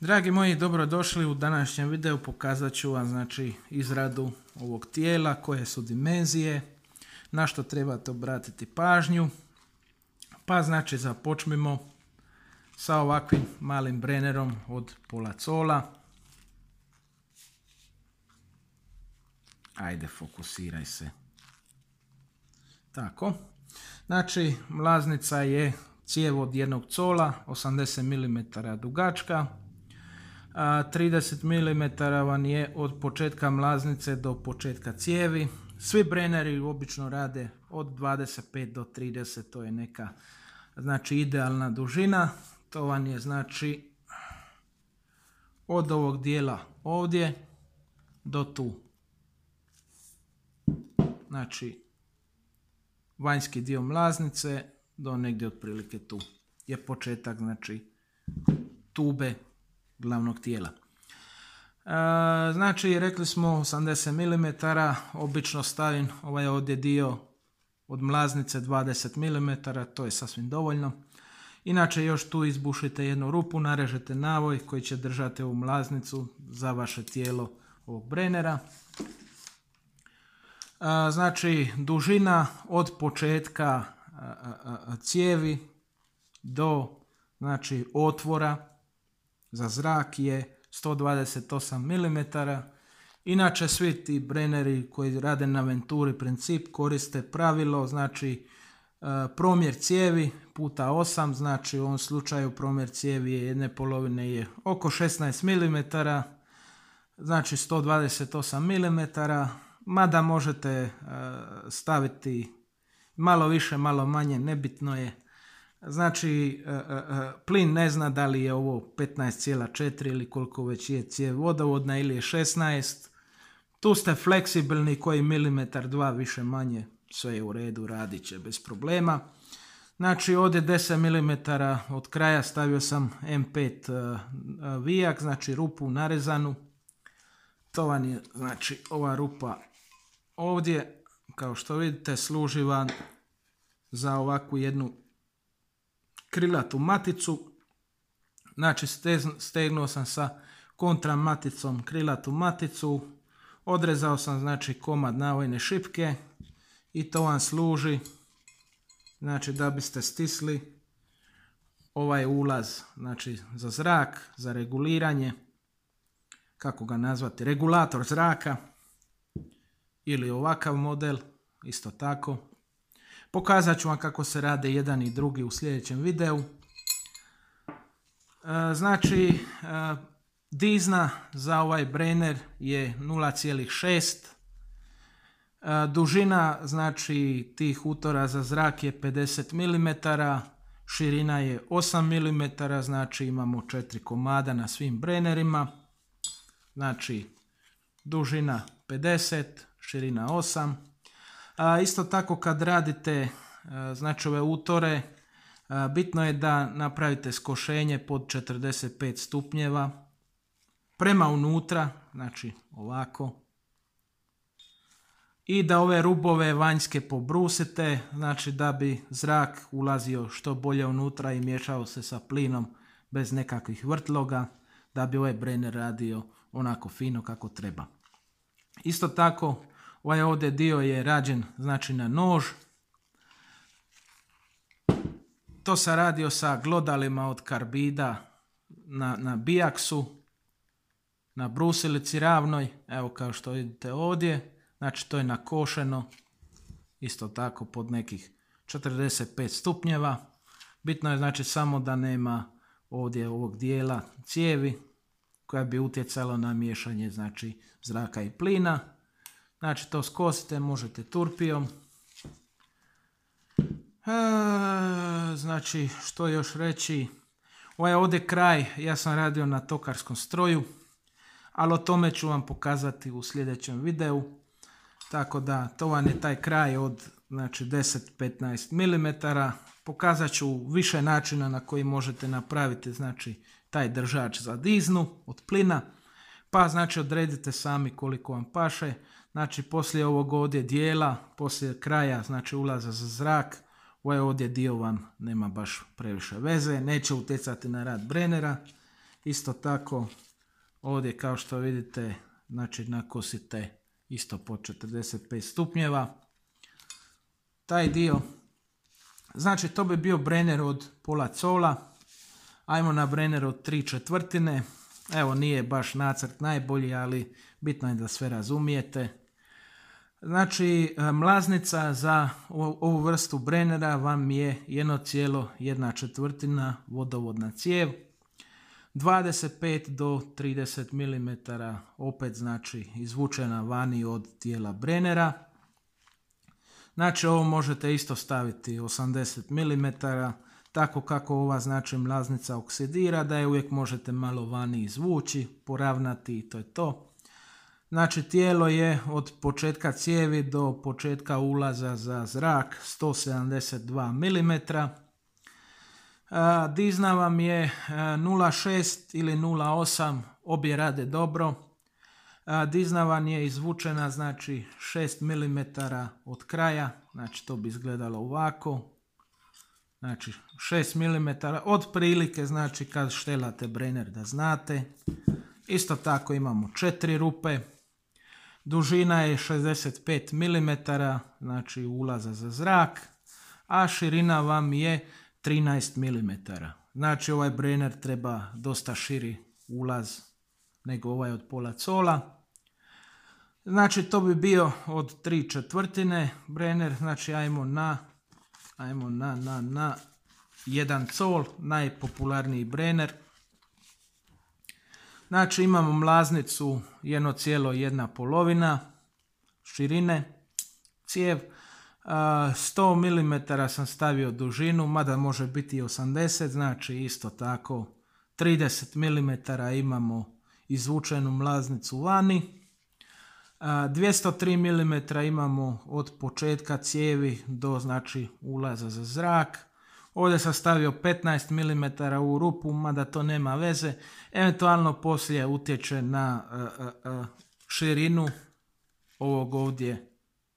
Dragi moji, dobrodošli u današnjem videu. Pokazat ću vam znači, izradu ovog tijela, koje su dimenzije, na što trebate obratiti pažnju. Pa znači započnimo sa ovakvim malim brenerom od pola cola. Ajde, fokusiraj se. Tako. Znači, mlaznica je cijev od jednog cola, 80 mm dugačka, 30 mm vam je od početka mlaznice do početka cijevi. Svi breneri obično rade od 25 do 30, to je neka znači idealna dužina. To van je znači od ovog dijela ovdje do tu. Znači vanjski dio mlaznice do negdje otprilike tu je početak znači tube glavnog tijela. E, znači, rekli smo 80 mm, obično stavim ovaj ovdje dio od mlaznice 20 mm, to je sasvim dovoljno. Inače još tu izbušite jednu rupu, narežete navoj koji će držati ovu mlaznicu za vaše tijelo ovog brenera. E, znači dužina od početka e, cijevi do znači, otvora za zrak je 128 mm. Inače svi ti breneri koji rade na venturi princip koriste pravilo, znači e, promjer cijevi puta 8, znači u ovom slučaju promjer cijevi je jedne polovine je oko 16 mm, znači 128 mm, mada možete e, staviti malo više, malo manje, nebitno je Znači, e, e, e, plin ne zna da li je ovo 15,4 ili koliko već je cijev vodovodna ili je 16. Tu ste fleksibilni koji milimetar dva više manje sve je u redu, radit će bez problema. Znači ovdje 10 mm od kraja stavio sam M5 vijak, znači rupu narezanu. To vam je znači ova rupa ovdje, kao što vidite, služi vam za ovakvu jednu krilatu maticu, znači stegnuo sam sa kontra maticom krilatu maticu, odrezao sam znači komad navojne šipke i to vam služi znači da biste stisli ovaj ulaz znači za zrak, za reguliranje, kako ga nazvati, regulator zraka ili ovakav model, isto tako, Pokazat ću vam kako se rade jedan i drugi u sljedećem videu. E, znači, e, dizna za ovaj Brenner je 0,6. E, dužina znači tih utora za zrak je 50 mm, širina je 8 mm, znači imamo 4 komada na svim Brennerima. Znači, dužina 50, širina 8 a isto tako kad radite e, znači ove utore, e, bitno je da napravite skošenje pod 45 stupnjeva prema unutra, znači ovako. I da ove rubove vanjske pobrusite, znači da bi zrak ulazio što bolje unutra i miješao se sa plinom bez nekakvih vrtloga, da bi ovaj Brenner radio onako fino kako treba. Isto tako, Ovaj ovdje dio je rađen znači na nož. To sam radio sa glodalima od karbida na, na bijaksu, na brusilici ravnoj, evo kao što vidite ovdje. Znači to je nakošeno isto tako pod nekih 45 stupnjeva. Bitno je znači samo da nema ovdje ovog dijela cijevi koja bi utjecala na miješanje znači zraka i plina. Znači to skosite, možete turpijom. E, znači što još reći. je ovaj ovdje kraj ja sam radio na tokarskom stroju. Ali o tome ću vam pokazati u sljedećem videu. Tako da to vam je taj kraj od znači 10-15 mm. Pokazat ću više načina na koji možete napraviti znači taj držač za diznu od plina. Pa znači odredite sami koliko vam paše. Znači poslije ovog ovdje dijela, poslije kraja, znači ulaza za zrak, ovaj ovdje dio vam nema baš previše veze, neće utjecati na rad Brennera. Isto tako ovdje kao što vidite, znači nakosite isto po 45 stupnjeva. Taj dio, znači to bi bio Brenner od pola cola, ajmo na Brenner od 3 četvrtine, evo nije baš nacrt najbolji, ali bitno je da sve razumijete. Znači, e, mlaznica za ovu vrstu brenera vam je 1,1 četvrtina vodovodna cijev, 25 do 30 mm opet znači izvučena vani od tijela brenera. Znači ovo možete isto staviti 80 mm, tako kako ova znači mlaznica oksidira da je uvijek možete malo vani izvući, poravnati i to je to. Znači tijelo je od početka cijevi do početka ulaza za zrak 172 mm. Dizna vam je 0,6 e, ili 0,8, obje rade dobro. Dizna vam je izvučena znači 6 mm od kraja, znači to bi izgledalo ovako. Znači 6 mm od prilike, znači kad štelate Brenner da znate. Isto tako imamo 4 rupe. Dužina je 65 mm, znači ulaza za zrak, a širina vam je 13 mm. Znači ovaj Brenner treba dosta širi ulaz nego ovaj od pola cola. Znači to bi bio od 3 četvrtine Brenner, znači ajmo na, ajmo na, na, na jedan col, najpopularniji Brenner. Znači imamo mlaznicu 1,1 polovina širine cijev. 100 mm sam stavio dužinu, mada može biti i 80, znači isto tako 30 mm imamo izvučenu mlaznicu vani. 203 mm imamo od početka cijevi do znači ulaza za zrak. Ovdje sam stavio 15 mm u rupu, mada to nema veze. Eventualno poslije utječe na e, e, e, širinu ovog ovdje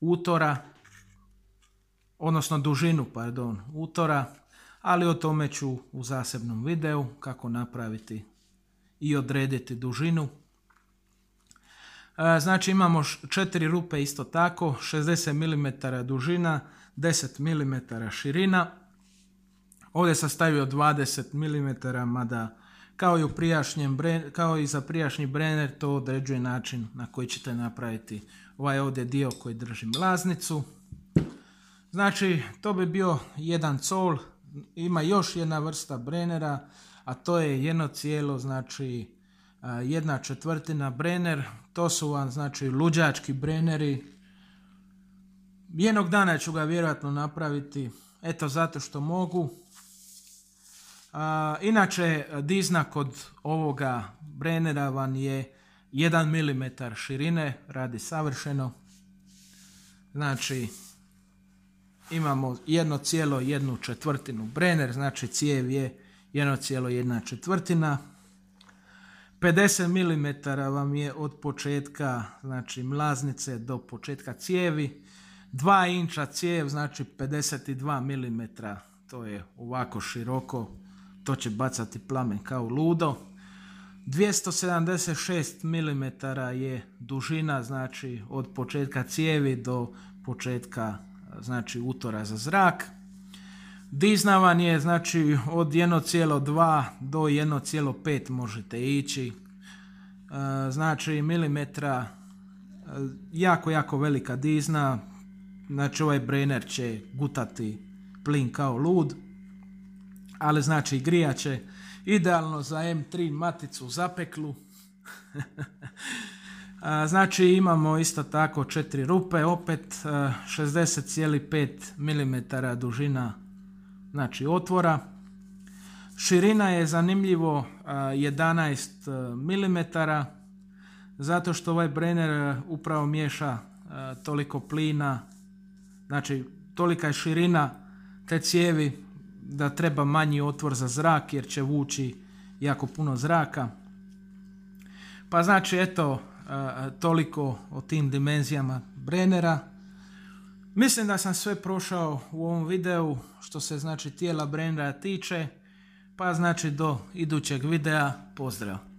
utora, odnosno dužinu, pardon, utora, ali o tome ću u zasebnom videu kako napraviti i odrediti dužinu. Znači imamo četiri rupe isto tako, 60 mm dužina, 10 mm širina. Ovdje sam stavio 20 mm, mada kao i, kao i za prijašnji brener to određuje način na koji ćete napraviti ovaj ovdje dio koji držim mlaznicu. Znači, to bi bio jedan col, ima još jedna vrsta brenera, a to je jedno cijelo, znači jedna četvrtina brener, to su vam znači luđački breneri. Jednog dana ću ga vjerojatno napraviti, eto zato što mogu, inače, dizna kod ovoga Brennera vam je 1 mm širine, radi savršeno. Znači, imamo 1,1 četvrtinu Brenner, znači cijev je 1,1 četvrtina. 50 mm vam je od početka znači mlaznice do početka cijevi. 2 inča cijev, znači 52 mm, to je ovako široko to će bacati plamen kao ludo. 276 mm je dužina, znači od početka cijevi do početka znači utora za zrak. Diznavan je znači od 1,2 do 1,5 možete ići. E, znači milimetra e, jako jako velika dizna. Znači ovaj brener će gutati plin kao lud ali znači će idealno za M3 maticu zapeklu. znači imamo isto tako četiri rupe, opet 60,5 mm dužina znači otvora. Širina je zanimljivo 11 mm zato što ovaj Brenner upravo miješa toliko plina, znači tolika je širina te cijevi da treba manji otvor za zrak jer će vući jako puno zraka. Pa znači eto toliko o tim dimenzijama Brennera. Mislim da sam sve prošao u ovom videu što se znači tijela Brennera tiče. Pa znači do idućeg videa pozdrav!